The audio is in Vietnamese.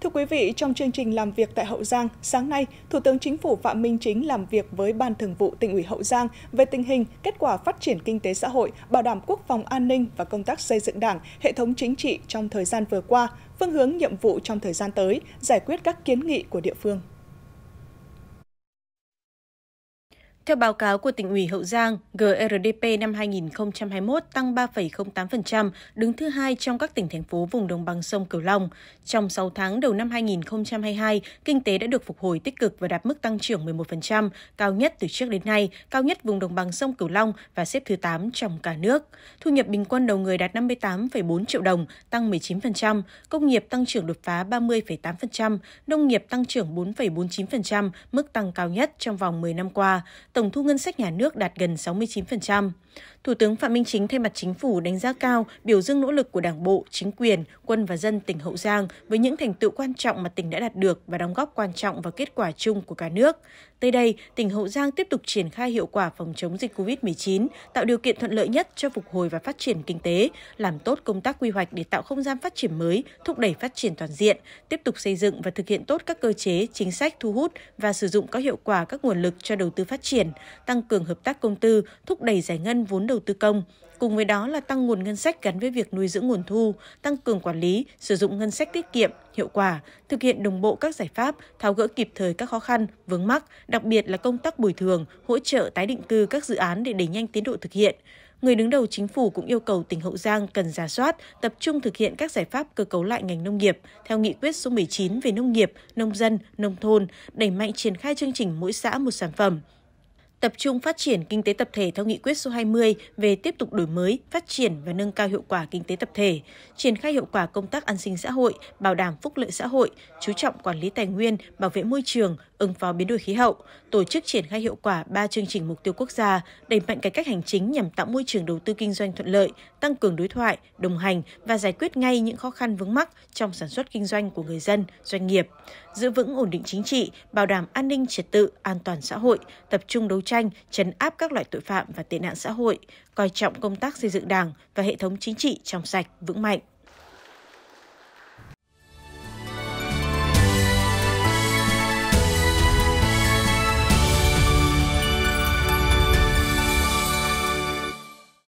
Thưa quý vị, trong chương trình làm việc tại Hậu Giang, sáng nay, Thủ tướng Chính phủ Phạm Minh Chính làm việc với Ban Thường vụ tỉnh ủy Hậu Giang về tình hình, kết quả phát triển kinh tế xã hội, bảo đảm quốc phòng an ninh và công tác xây dựng đảng, hệ thống chính trị trong thời gian vừa qua, phương hướng nhiệm vụ trong thời gian tới, giải quyết các kiến nghị của địa phương. Theo báo cáo của tỉnh ủy Hậu Giang, GRDP năm 2021 tăng 3,08%, đứng thứ hai trong các tỉnh thành phố vùng đồng bằng sông Cửu Long. Trong 6 tháng đầu năm 2022, kinh tế đã được phục hồi tích cực và đạt mức tăng trưởng 11%, cao nhất từ trước đến nay, cao nhất vùng đồng bằng sông Cửu Long và xếp thứ 8 trong cả nước. Thu nhập bình quân đầu người đạt 58,4 triệu đồng, tăng 19%, công nghiệp tăng trưởng đột phá 30,8%, nông nghiệp tăng trưởng 4,49%, mức tăng cao nhất trong vòng 10 năm qua. Tổng tổng thu ngân sách nhà nước đạt gần 69%. Thủ tướng Phạm Minh Chính thay mặt chính phủ đánh giá cao, biểu dương nỗ lực của Đảng bộ, chính quyền, quân và dân tỉnh Hậu Giang với những thành tựu quan trọng mà tỉnh đã đạt được và đóng góp quan trọng vào kết quả chung của cả nước. Tới đây, tỉnh Hậu Giang tiếp tục triển khai hiệu quả phòng chống dịch COVID-19, tạo điều kiện thuận lợi nhất cho phục hồi và phát triển kinh tế, làm tốt công tác quy hoạch để tạo không gian phát triển mới, thúc đẩy phát triển toàn diện, tiếp tục xây dựng và thực hiện tốt các cơ chế, chính sách thu hút và sử dụng có hiệu quả các nguồn lực cho đầu tư phát triển, tăng cường hợp tác công tư, thúc đẩy giải ngân nhân vốn đầu tư công, cùng với đó là tăng nguồn ngân sách gắn với việc nuôi dưỡng nguồn thu, tăng cường quản lý, sử dụng ngân sách tiết kiệm, hiệu quả, thực hiện đồng bộ các giải pháp, tháo gỡ kịp thời các khó khăn, vướng mắc, đặc biệt là công tác bồi thường, hỗ trợ tái định cư các dự án để đẩy nhanh tiến độ thực hiện. Người đứng đầu chính phủ cũng yêu cầu tỉnh Hậu Giang cần giả soát, tập trung thực hiện các giải pháp cơ cấu lại ngành nông nghiệp theo nghị quyết số 19 về nông nghiệp, nông dân, nông thôn, đẩy mạnh triển khai chương trình mỗi xã một sản phẩm, tập trung phát triển kinh tế tập thể theo nghị quyết số 20 về tiếp tục đổi mới, phát triển và nâng cao hiệu quả kinh tế tập thể, triển khai hiệu quả công tác an sinh xã hội, bảo đảm phúc lợi xã hội, chú trọng quản lý tài nguyên, bảo vệ môi trường, ứng phó biến đổi khí hậu, tổ chức triển khai hiệu quả ba chương trình mục tiêu quốc gia, đẩy mạnh cải cách hành chính nhằm tạo môi trường đầu tư kinh doanh thuận lợi, tăng cường đối thoại, đồng hành và giải quyết ngay những khó khăn vướng mắc trong sản xuất kinh doanh của người dân, doanh nghiệp, giữ vững ổn định chính trị, bảo đảm an ninh trật tự, an toàn xã hội, tập trung đấu tranh, chấn áp các loại tội phạm và tệ nạn xã hội, coi trọng công tác xây dựng đảng và hệ thống chính trị trong sạch, vững mạnh.